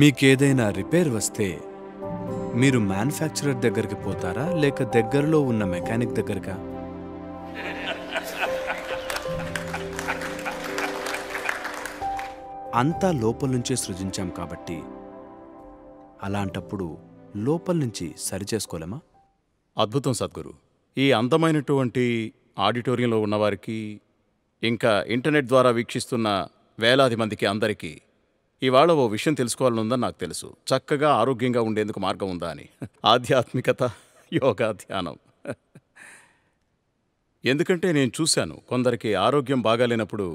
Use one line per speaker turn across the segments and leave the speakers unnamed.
మీకేదైనా రిపేర్ వస్తే మీరు మ్యానుఫ్యాక్చరర్ దగ్గరికి పోతారా లేక దగ్గరలో ఉన్న మెకానిక్ దగ్గరగా అంతా లోపల నుంచే సృజించాం కాబట్టి అలాంటప్పుడు లోపల నుంచి సరిచేసుకోలేమా
అద్భుతం సద్గురు ఈ అందమైనటువంటి ఆడిటోరియంలో ఉన్నవారికి ఇంకా ఇంటర్నెట్ ద్వారా వీక్షిస్తున్న వేలాది మందికి అందరికీ ఇవాళ ఓ విషయం తెలుసుకోవాలనుందని నాకు తెలుసు చక్కగా ఆరోగ్యంగా ఉండేందుకు మార్గం ఉందా అని ఆధ్యాత్మికత యోగా ధ్యానం ఎందుకంటే నేను చూశాను కొందరికి ఆరోగ్యం బాగాలేనప్పుడు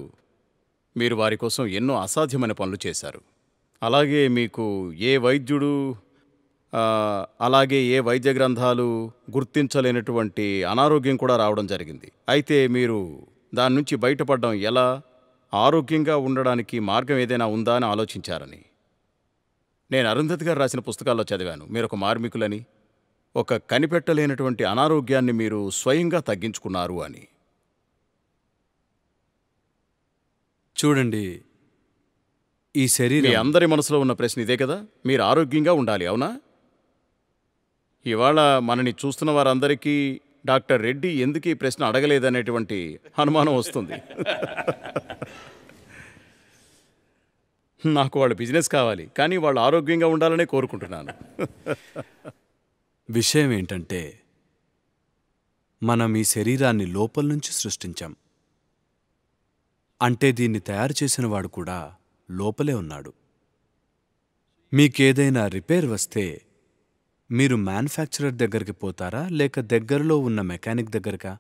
మీరు వారి కోసం ఎన్నో అసాధ్యమైన పనులు చేశారు అలాగే మీకు ఏ వైద్యుడు అలాగే ఏ వైద్య గ్రంథాలు గుర్తించలేనటువంటి అనారోగ్యం కూడా రావడం జరిగింది అయితే మీరు దాని నుంచి బయటపడడం ఎలా ఆరోగ్యంగా ఉండడానికి మార్గం ఏదైనా ఉందా అని ఆలోచించారని నేను అరుంధతి గారు రాసిన పుస్తకాల్లో చదివాను మీరొక మార్మికులని ఒక కనిపెట్టలేనటువంటి అనారోగ్యాన్ని మీరు స్వయంగా తగ్గించుకున్నారు అని చూడండి ఈ శరీరం అందరి మనసులో ఉన్న ప్రశ్న ఇదే కదా మీరు ఆరోగ్యంగా ఉండాలి అవునా ఇవాళ మనని చూస్తున్న వారందరికీ డాక్టర్ రెడ్డి ఎందుకు ఈ ప్రశ్న అడగలేదనేటువంటి అనుమానం వస్తుంది నాకు వాళ్ళ బిజినెస్ కావాలి కానీ వాళ్ళు ఆరోగ్యంగా ఉండాలనే కోరుకుంటున్నాను
విషయం ఏంటంటే మనం ఈ శరీరాన్ని లోపల నుంచి సృష్టించాం అంటే దీన్ని తయారు చేసిన వాడు కూడా లోపలే ఉన్నాడు మీకేదైనా రిపేర్ వస్తే మీరు మ్యానుఫ్యాక్చరర్ దగ్గరికి పోతారా లేక దగ్గరలో ఉన్న మెకానిక్ దగ్గరకా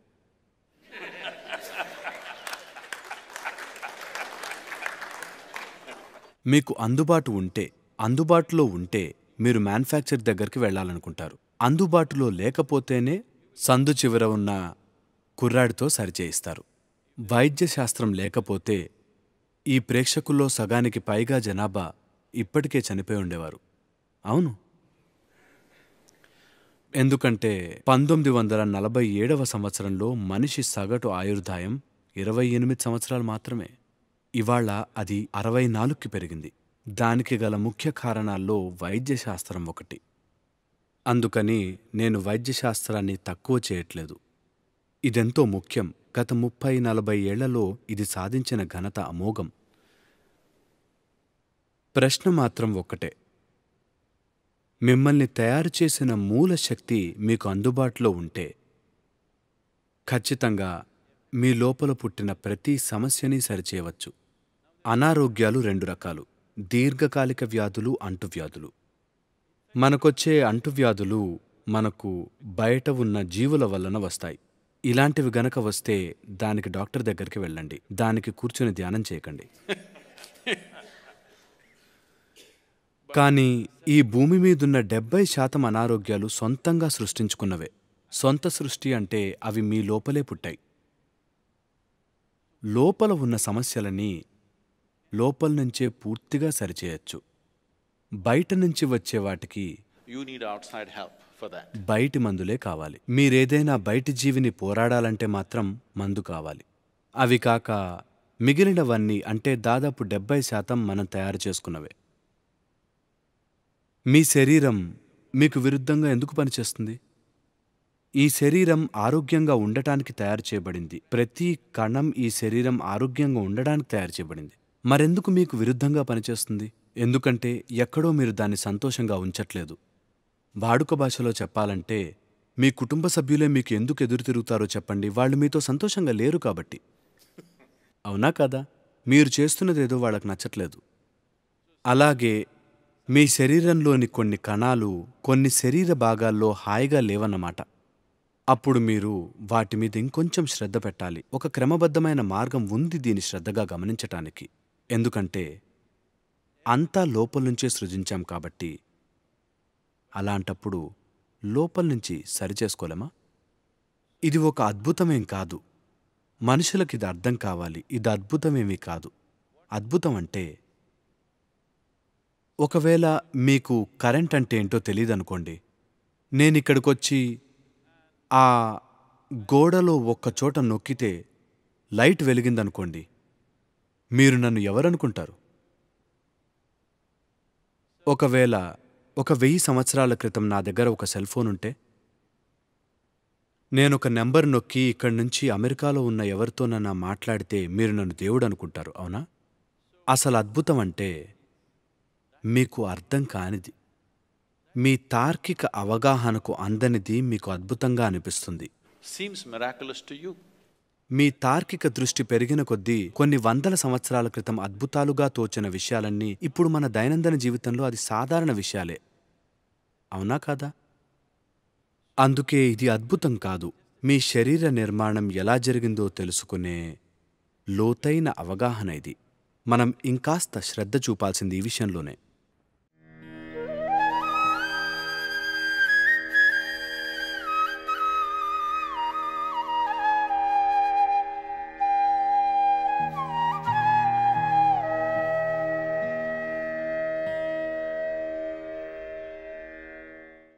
మీకు అందుబాటు ఉంటే అందుబాటులో ఉంటే మీరు మ్యానుఫ్యాక్చర్ దగ్గరికి వెళ్ళాలనుకుంటారు అందుబాటులో లేకపోతేనే సందు చివర ఉన్న కుర్రాడితో సరిచేయిస్తారు వైద్యశాస్త్రం లేకపోతే ఈ ప్రేక్షకుల్లో సగానికి పైగా జనాభా ఇప్పటికే చనిపోయి ఉండేవారు అవును ఎందుకంటే పంతొమ్మిది వందల నలభై ఏడవ సంవత్సరంలో మనిషి సగటు ఆయుర్దాయం ఇరవై ఎనిమిది సంవత్సరాలు మాత్రమే ఇవాళ అది అరవై నాలుగుకి పెరిగింది దానికి గల ముఖ్య కారణాల్లో వైద్యశాస్త్రం ఒకటి అందుకని నేను వైద్యశాస్త్రాన్ని తక్కువ చేయట్లేదు ఇదెంతో ముఖ్యం గత ముప్పై నలభై ఏళ్లలో ఇది సాధించిన ఘనత అమోఘం ప్రశ్న మాత్రం ఒక్కటే మిమ్మల్ని తయారు చేసిన మూల శక్తి మీకు అందుబాటులో ఉంటే ఖచ్చితంగా మీ లోపల పుట్టిన ప్రతి సమస్యని సరిచేయవచ్చు అనారోగ్యాలు రెండు రకాలు దీర్ఘకాలిక వ్యాధులు అంటువ్యాధులు మనకొచ్చే అంటువ్యాధులు మనకు బయట ఉన్న జీవుల వలన వస్తాయి ఇలాంటివి గనక వస్తే దానికి డాక్టర్ దగ్గరికి వెళ్ళండి దానికి కూర్చుని ధ్యానం చేయకండి కానీ ఈ భూమి మీదున్న డెబ్బై శాతం అనారోగ్యాలు సొంతంగా సృష్టించుకున్నవే సొంత సృష్టి అంటే అవి మీ లోపలే పుట్టాయి లోపల ఉన్న సమస్యలని లోపల నుంచే పూర్తిగా సరిచేయచ్చు బయట నుంచి వచ్చే వాటికి బయటి మందులే కావాలి మీరేదైనా బయటి జీవిని పోరాడాలంటే మాత్రం మందు కావాలి అవి కాక మిగిలినవన్నీ అంటే దాదాపు డెబ్బై శాతం మనం తయారు చేసుకున్నవే మీ శరీరం మీకు విరుద్ధంగా ఎందుకు పనిచేస్తుంది ఈ శరీరం ఆరోగ్యంగా ఉండటానికి తయారు చేయబడింది ప్రతి కణం ఈ శరీరం ఆరోగ్యంగా ఉండడానికి తయారు చేయబడింది మరెందుకు మీకు విరుద్ధంగా పనిచేస్తుంది ఎందుకంటే ఎక్కడో మీరు దాన్ని సంతోషంగా ఉంచట్లేదు వాడుక భాషలో చెప్పాలంటే మీ కుటుంబ సభ్యులే మీకు ఎందుకు ఎదురు తిరుగుతారో చెప్పండి వాళ్ళు మీతో సంతోషంగా లేరు కాబట్టి అవునా కదా మీరు చేస్తున్నదేదో వాళ్ళకి నచ్చట్లేదు అలాగే మీ శరీరంలోని కొన్ని కణాలు కొన్ని శరీర భాగాల్లో హాయిగా లేవన్నమాట అప్పుడు మీరు వాటి మీద ఇంకొంచెం శ్రద్ధ పెట్టాలి ఒక క్రమబద్ధమైన మార్గం ఉంది దీని శ్రద్ధగా గమనించటానికి ఎందుకంటే అంతా లోపల నుంచే సృజించాం కాబట్టి అలాంటప్పుడు లోపల నుంచి సరిచేసుకోలేమా ఇది ఒక అద్భుతమేం కాదు మనుషులకి ఇది అర్థం కావాలి ఇది అద్భుతమేమీ కాదు అద్భుతం అంటే ఒకవేళ మీకు కరెంట్ అంటే ఏంటో తెలియదనుకోండి నేనిక్కడికొచ్చి ఆ గోడలో ఒక్కచోట నొక్కితే లైట్ వెలిగిందనుకోండి మీరు నన్ను ఎవరనుకుంటారు ఒకవేళ ఒక వెయ్యి సంవత్సరాల క్రితం నా దగ్గర ఒక సెల్ ఫోన్ ఉంటే నేనొక నెంబర్ నొక్కి ఇక్కడి నుంచి అమెరికాలో ఉన్న ఎవరితోనన్నా మాట్లాడితే మీరు నన్ను దేవుడు అనుకుంటారు అవునా అసలు అద్భుతం అంటే మీకు అర్థం కానిది మీ తార్కిక అవగాహనకు అందనిది మీకు అద్భుతంగా అనిపిస్తుంది
సీమ్స్ యూ
మీ తార్కిక దృష్టి పెరిగిన కొద్దీ కొన్ని వందల సంవత్సరాల క్రితం అద్భుతాలుగా తోచిన విషయాలన్నీ ఇప్పుడు మన దైనందిన జీవితంలో అది సాధారణ విషయాలే అవునా కాదా అందుకే ఇది అద్భుతం కాదు మీ శరీర నిర్మాణం ఎలా జరిగిందో తెలుసుకునే లోతైన అవగాహన ఇది మనం ఇంకాస్త శ్రద్ధ చూపాల్సింది ఈ విషయంలోనే